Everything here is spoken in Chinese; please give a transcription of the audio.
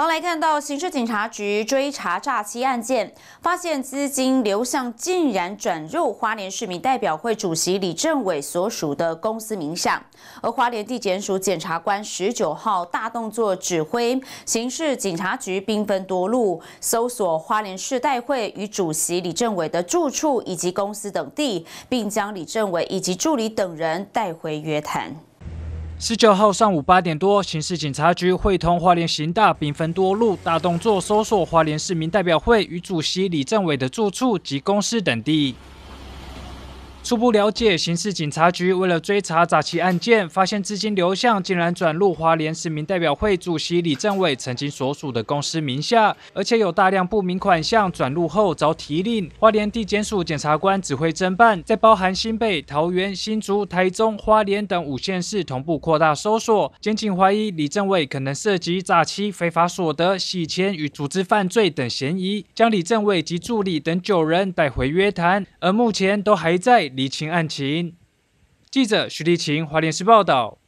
好来看到刑事警察局追查诈欺案件，发现资金流向竟然转入花莲市民代表会主席李政委所属的公司名下，而花莲地检署检察官十九号大动作指挥刑事警察局兵分多路，搜索花莲市代会与主席李政委的住处以及公司等地，并将李政委以及助理等人带回约谈。十九号上午八点多，刑事警察局会同华联行大兵分多路，大动作搜索华联市民代表会与主席李政委的住处及公司等地。初步了解，刑事警察局为了追查诈欺案件，发现资金流向竟然转入华联市民代表会主席李政委曾经所属的公司名下，而且有大量不明款项转入后遭提令。花莲地检署检察官指挥侦办，在包含新北、桃园、新竹、台中、花莲等五县市同步扩大搜索，检警怀疑李政委可能涉及诈欺、非法所得、洗钱与组织犯罪等嫌疑，将李政委及助理等九人带回约谈，而目前都还在。厘清案情。记者徐丽琴，华联社报道。